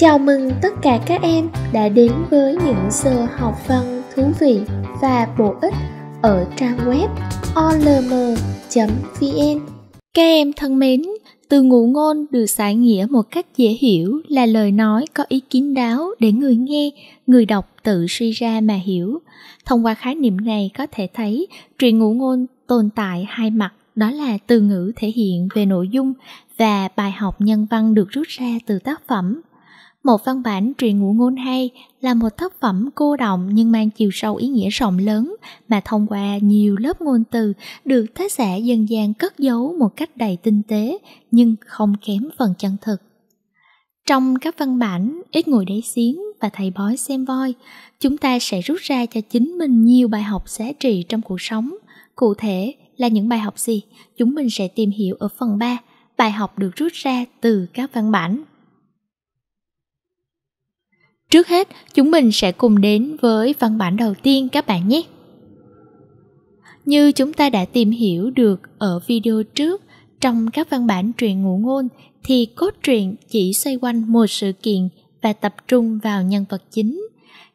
Chào mừng tất cả các em đã đến với những giờ học văn thú vị và bổ ích ở trang web olm.vn. Các em thân mến, từ ngụ ngôn được giải nghĩa một cách dễ hiểu là lời nói có ý kín đáo để người nghe, người đọc tự suy ra mà hiểu. Thông qua khái niệm này có thể thấy truyện ngụ ngôn tồn tại hai mặt đó là từ ngữ thể hiện về nội dung và bài học nhân văn được rút ra từ tác phẩm một văn bản truyền ngụ ngôn hay là một tác phẩm cô động nhưng mang chiều sâu ý nghĩa rộng lớn mà thông qua nhiều lớp ngôn từ được tác giả dân gian cất giấu một cách đầy tinh tế nhưng không kém phần chân thực. Trong các văn bản ít ngồi đáy xiến và thầy bói xem voi, chúng ta sẽ rút ra cho chính mình nhiều bài học giá trị trong cuộc sống. Cụ thể là những bài học gì? Chúng mình sẽ tìm hiểu ở phần 3, bài học được rút ra từ các văn bản. Trước hết, chúng mình sẽ cùng đến với văn bản đầu tiên các bạn nhé. Như chúng ta đã tìm hiểu được ở video trước, trong các văn bản truyện ngụ ngôn thì cốt truyện chỉ xoay quanh một sự kiện và tập trung vào nhân vật chính.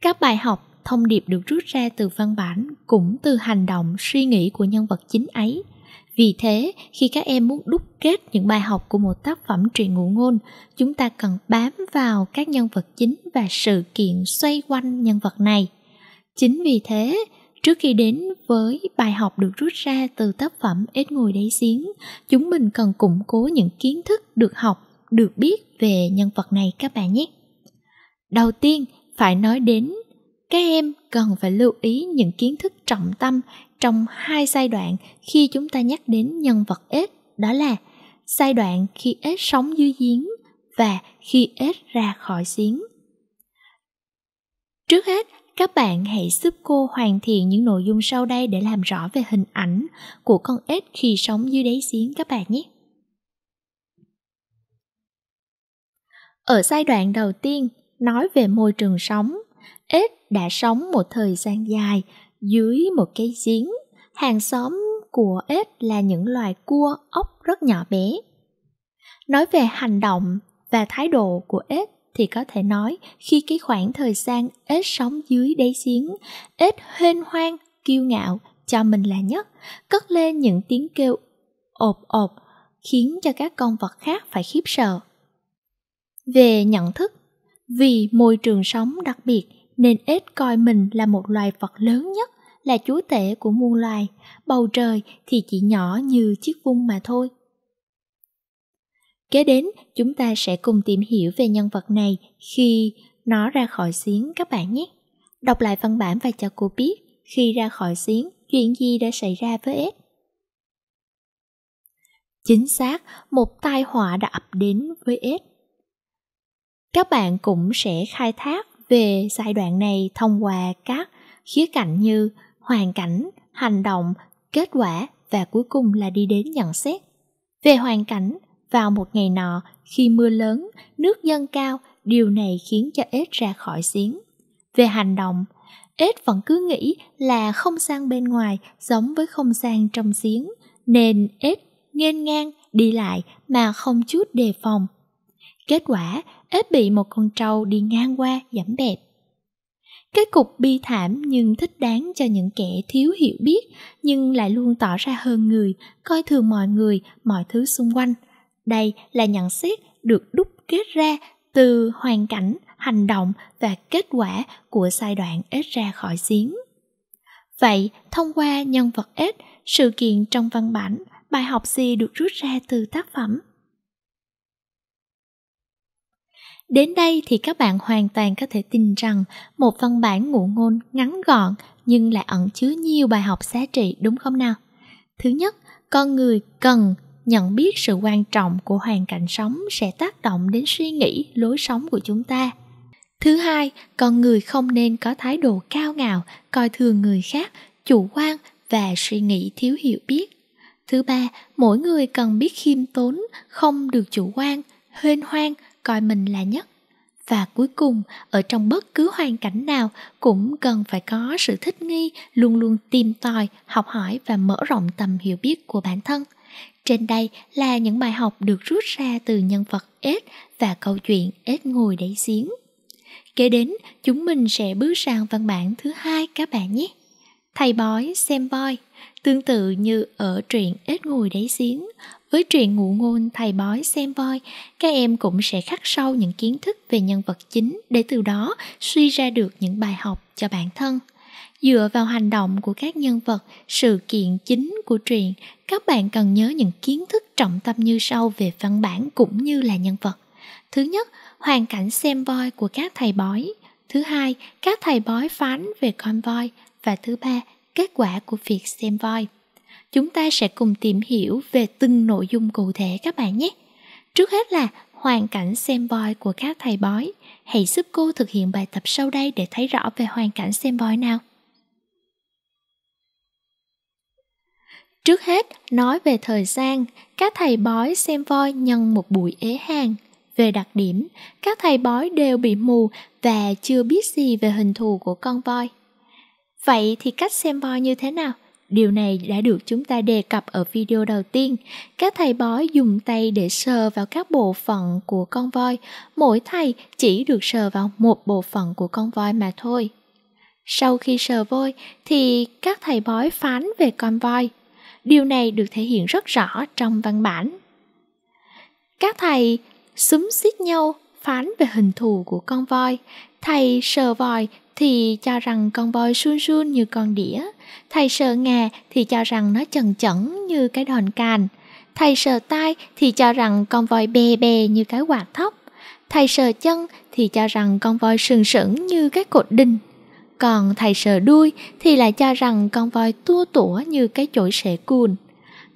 Các bài học, thông điệp được rút ra từ văn bản cũng từ hành động, suy nghĩ của nhân vật chính ấy – vì thế khi các em muốn đúc kết những bài học của một tác phẩm truyện ngụ ngôn chúng ta cần bám vào các nhân vật chính và sự kiện xoay quanh nhân vật này chính vì thế trước khi đến với bài học được rút ra từ tác phẩm ít ngồi đáy giếng chúng mình cần củng cố những kiến thức được học được biết về nhân vật này các bạn nhé đầu tiên phải nói đến các em cần phải lưu ý những kiến thức trọng tâm trong hai giai đoạn khi chúng ta nhắc đến nhân vật S, đó là giai đoạn khi S sống dưới giếng và khi S ra khỏi giếng. Trước hết, các bạn hãy giúp cô hoàn thiện những nội dung sau đây để làm rõ về hình ảnh của con ếch khi sống dưới đáy giếng các bạn nhé. Ở giai đoạn đầu tiên, nói về môi trường sống, ếch đã sống một thời gian dài dưới một cái giếng. Hàng xóm của ếch là những loài cua ốc rất nhỏ bé. Nói về hành động và thái độ của ếch thì có thể nói khi cái khoảng thời gian ếch sống dưới đáy giếng, ếch hên hoang, kiêu ngạo, cho mình là nhất, cất lên những tiếng kêu ộp ộp, khiến cho các con vật khác phải khiếp sợ. Về nhận thức, vì môi trường sống đặc biệt nên ếch coi mình là một loài vật lớn nhất là chúa tể của muôn loài bầu trời thì chỉ nhỏ như chiếc vung mà thôi kế đến chúng ta sẽ cùng tìm hiểu về nhân vật này khi nó ra khỏi xiến các bạn nhé đọc lại văn bản và cho cô biết khi ra khỏi xiến chuyện gì đã xảy ra với ếch chính xác một tai họa đã ập đến với ếch các bạn cũng sẽ khai thác về giai đoạn này thông qua các khía cạnh như hoàn cảnh, hành động, kết quả và cuối cùng là đi đến nhận xét. Về hoàn cảnh, vào một ngày nọ, khi mưa lớn, nước dâng cao, điều này khiến cho ếch ra khỏi giếng. Về hành động, ếch vẫn cứ nghĩ là không sang bên ngoài giống với không sang trong giếng, nên ếch nghênh ngang đi lại mà không chút đề phòng. Kết quả, ếch bị một con trâu đi ngang qua giẫm bẹp. Kết cục bi thảm nhưng thích đáng cho những kẻ thiếu hiểu biết nhưng lại luôn tỏ ra hơn người, coi thường mọi người, mọi thứ xung quanh. Đây là nhận xét được đúc kết ra từ hoàn cảnh, hành động và kết quả của giai đoạn ếch ra khỏi giếng. Vậy, thông qua nhân vật ếch, sự kiện trong văn bản, bài học gì được rút ra từ tác phẩm? Đến đây thì các bạn hoàn toàn có thể tin rằng một văn bản ngụ ngôn ngắn gọn nhưng lại ẩn chứa nhiều bài học giá trị đúng không nào? Thứ nhất, con người cần nhận biết sự quan trọng của hoàn cảnh sống sẽ tác động đến suy nghĩ, lối sống của chúng ta. Thứ hai, con người không nên có thái độ cao ngạo, coi thường người khác, chủ quan và suy nghĩ thiếu hiểu biết. Thứ ba, mỗi người cần biết khiêm tốn, không được chủ quan, hên hoang, coi mình là nhất và cuối cùng ở trong bất cứ hoàn cảnh nào cũng cần phải có sự thích nghi luôn luôn tìm tòi học hỏi và mở rộng tầm hiểu biết của bản thân trên đây là những bài học được rút ra từ nhân vật ếch và câu chuyện ếch ngồi đáy giếng kế đến chúng mình sẽ bước sang văn bản thứ hai các bạn nhé thầy bói xem voi tương tự như ở truyện ếch ngồi đáy giếng với truyện ngụ ngôn thầy bói xem voi các em cũng sẽ khắc sâu những kiến thức về nhân vật chính để từ đó suy ra được những bài học cho bản thân dựa vào hành động của các nhân vật sự kiện chính của truyện các bạn cần nhớ những kiến thức trọng tâm như sau về văn bản cũng như là nhân vật thứ nhất hoàn cảnh xem voi của các thầy bói thứ hai các thầy bói phán về con voi và thứ ba kết quả của việc xem voi chúng ta sẽ cùng tìm hiểu về từng nội dung cụ thể các bạn nhé. Trước hết là hoàn cảnh xem voi của các thầy bói. Hãy giúp cô thực hiện bài tập sau đây để thấy rõ về hoàn cảnh xem voi nào. Trước hết, nói về thời gian, các thầy bói xem voi nhân một buổi ế hàng. Về đặc điểm, các thầy bói đều bị mù và chưa biết gì về hình thù của con voi. Vậy thì cách xem voi như thế nào? Điều này đã được chúng ta đề cập ở video đầu tiên. Các thầy bói dùng tay để sờ vào các bộ phận của con voi, mỗi thầy chỉ được sờ vào một bộ phận của con voi mà thôi. Sau khi sờ voi thì các thầy bói phán về con voi. Điều này được thể hiện rất rõ trong văn bản. Các thầy súng xít nhau phán về hình thù của con voi. Thầy sờ voi thì cho rằng con voi sun sun như con đĩa thầy sợ ngà thì cho rằng nó chần chẫn như cái đòn càn thầy sợ tai thì cho rằng con voi bè bè như cái quạt thóc thầy sợ chân thì cho rằng con voi sừng sững như cái cột đinh còn thầy sợ đuôi thì lại cho rằng con voi tua tủa như cái chổi sẻ cùn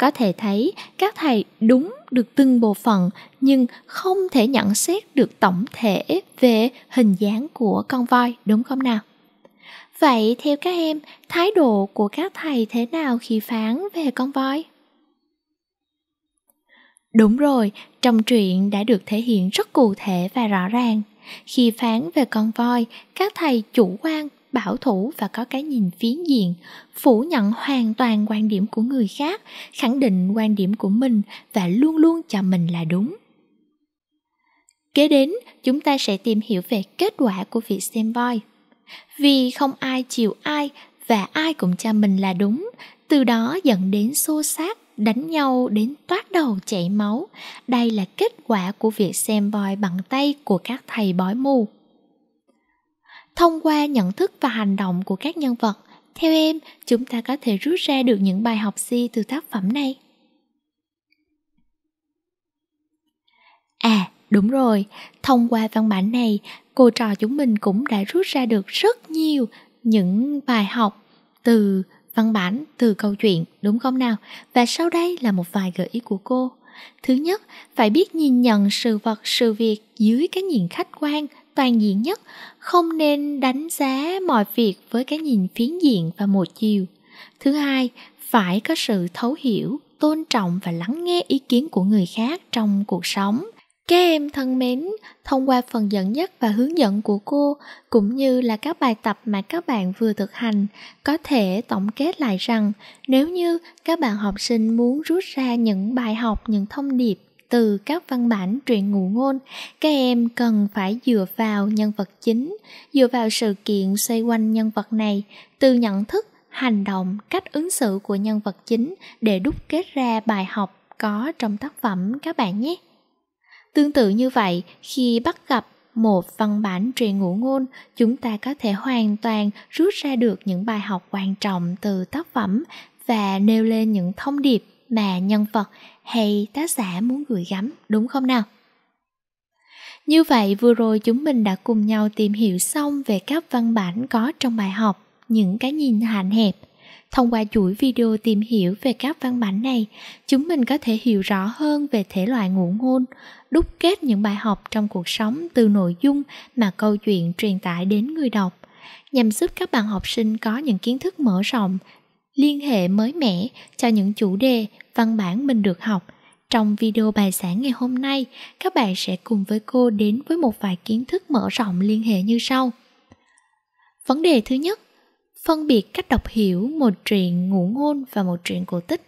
có thể thấy các thầy đúng được từng bộ phận nhưng không thể nhận xét được tổng thể về hình dáng của con voi đúng không nào vậy theo các em thái độ của các thầy thế nào khi phán về con voi đúng rồi trong truyện đã được thể hiện rất cụ thể và rõ ràng khi phán về con voi các thầy chủ quan bảo thủ và có cái nhìn phiến diện phủ nhận hoàn toàn quan điểm của người khác khẳng định quan điểm của mình và luôn luôn cho mình là đúng kế đến chúng ta sẽ tìm hiểu về kết quả của việc xem voi vì không ai chiều ai và ai cũng cho mình là đúng từ đó dẫn đến xô xát đánh nhau đến toát đầu chảy máu đây là kết quả của việc xem voi bằng tay của các thầy bói mù thông qua nhận thức và hành động của các nhân vật theo em chúng ta có thể rút ra được những bài học gì từ tác phẩm này à đúng rồi thông qua văn bản này cô trò chúng mình cũng đã rút ra được rất nhiều những bài học từ văn bản từ câu chuyện đúng không nào và sau đây là một vài gợi ý của cô thứ nhất phải biết nhìn nhận sự vật sự việc dưới cái nhìn khách quan toàn diện nhất không nên đánh giá mọi việc với cái nhìn phiến diện và một chiều thứ hai phải có sự thấu hiểu tôn trọng và lắng nghe ý kiến của người khác trong cuộc sống các em thân mến thông qua phần dẫn dắt và hướng dẫn của cô cũng như là các bài tập mà các bạn vừa thực hành có thể tổng kết lại rằng nếu như các bạn học sinh muốn rút ra những bài học những thông điệp từ các văn bản truyện ngụ ngôn các em cần phải dựa vào nhân vật chính dựa vào sự kiện xoay quanh nhân vật này từ nhận thức hành động cách ứng xử của nhân vật chính để đúc kết ra bài học có trong tác phẩm các bạn nhé tương tự như vậy khi bắt gặp một văn bản truyền ngụ ngôn chúng ta có thể hoàn toàn rút ra được những bài học quan trọng từ tác phẩm và nêu lên những thông điệp mà nhân vật hay tác giả muốn gửi gắm, đúng không nào? Như vậy vừa rồi chúng mình đã cùng nhau tìm hiểu xong về các văn bản có trong bài học Những cái nhìn hạn hẹp. Thông qua chuỗi video tìm hiểu về các văn bản này, chúng mình có thể hiểu rõ hơn về thể loại ngụ ngôn, đúc kết những bài học trong cuộc sống từ nội dung mà câu chuyện truyền tải đến người đọc, nhằm giúp các bạn học sinh có những kiến thức mở rộng, liên hệ mới mẻ cho những chủ đề văn bản mình được học. Trong video bài giảng ngày hôm nay, các bạn sẽ cùng với cô đến với một vài kiến thức mở rộng liên hệ như sau. Vấn đề thứ nhất, phân biệt cách đọc hiểu một truyện ngụ ngôn và một truyện cổ tích.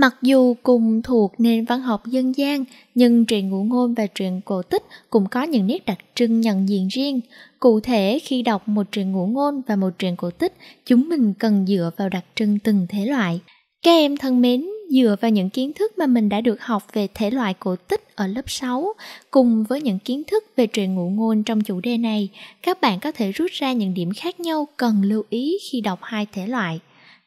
Mặc dù cùng thuộc nền văn học dân gian, nhưng truyện ngụ ngôn và truyện cổ tích cũng có những nét đặc trưng nhận diện riêng. Cụ thể, khi đọc một truyện ngụ ngôn và một truyện cổ tích, chúng mình cần dựa vào đặc trưng từng thể loại. Các em thân mến, dựa vào những kiến thức mà mình đã được học về thể loại cổ tích ở lớp 6 cùng với những kiến thức về truyện ngụ ngôn trong chủ đề này, các bạn có thể rút ra những điểm khác nhau cần lưu ý khi đọc hai thể loại.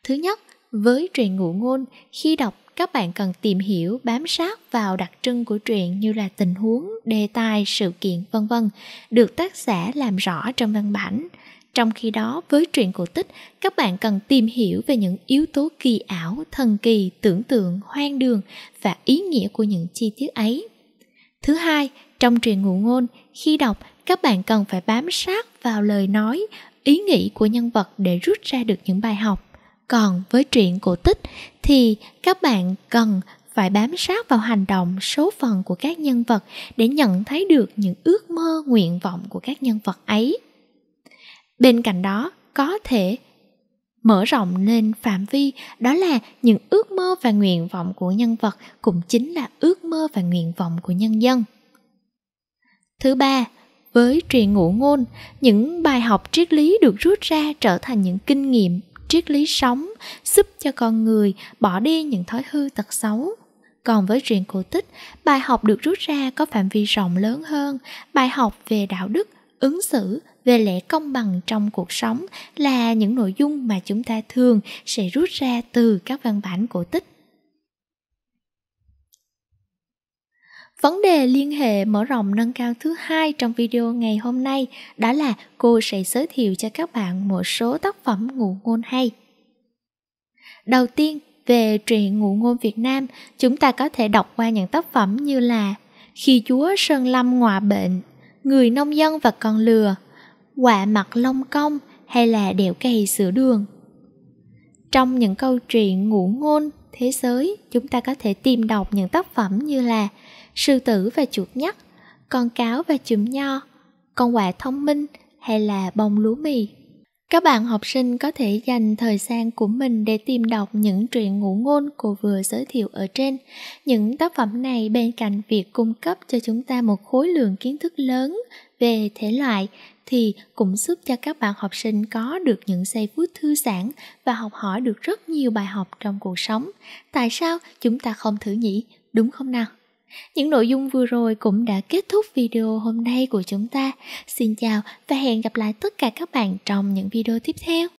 Thứ nhất, với truyện ngụ ngôn, khi đọc các bạn cần tìm hiểu, bám sát vào đặc trưng của truyện như là tình huống, đề tài, sự kiện, vân vân, được tác giả làm rõ trong văn bản trong khi đó với truyện cổ tích các bạn cần tìm hiểu về những yếu tố kỳ ảo thần kỳ tưởng tượng hoang đường và ý nghĩa của những chi tiết ấy thứ hai trong truyện ngụ ngôn khi đọc các bạn cần phải bám sát vào lời nói ý nghĩ của nhân vật để rút ra được những bài học còn với truyện cổ tích thì các bạn cần phải bám sát vào hành động số phận của các nhân vật để nhận thấy được những ước mơ nguyện vọng của các nhân vật ấy bên cạnh đó có thể mở rộng nên phạm vi đó là những ước mơ và nguyện vọng của nhân vật cũng chính là ước mơ và nguyện vọng của nhân dân thứ ba với truyền ngụ ngôn những bài học triết lý được rút ra trở thành những kinh nghiệm triết lý sống giúp cho con người bỏ đi những thói hư tật xấu còn với truyền cổ tích bài học được rút ra có phạm vi rộng lớn hơn bài học về đạo đức ứng xử về lẽ công bằng trong cuộc sống là những nội dung mà chúng ta thường sẽ rút ra từ các văn bản cổ tích Vấn đề liên hệ mở rộng nâng cao thứ hai trong video ngày hôm nay đó là cô sẽ giới thiệu cho các bạn một số tác phẩm ngụ ngôn hay. Đầu tiên, về truyện ngụ ngôn Việt Nam, chúng ta có thể đọc qua những tác phẩm như là Khi Chúa Sơn Lâm ngọa bệnh, Người nông dân và con lừa, quạ mặt lông cong hay là đẹo cây sửa đường. Trong những câu chuyện ngụ ngôn thế giới, chúng ta có thể tìm đọc những tác phẩm như là Sư tử và chuột nhắt, Con cáo và chùm nho, Con quạ thông minh hay là Bông lúa mì. Các bạn học sinh có thể dành thời gian của mình để tìm đọc những truyện ngụ ngôn cô vừa giới thiệu ở trên. Những tác phẩm này bên cạnh việc cung cấp cho chúng ta một khối lượng kiến thức lớn về thể loại thì cũng giúp cho các bạn học sinh có được những giây phút thư giãn và học hỏi được rất nhiều bài học trong cuộc sống. Tại sao chúng ta không thử nhỉ? Đúng không nào? Những nội dung vừa rồi cũng đã kết thúc video hôm nay của chúng ta. Xin chào và hẹn gặp lại tất cả các bạn trong những video tiếp theo.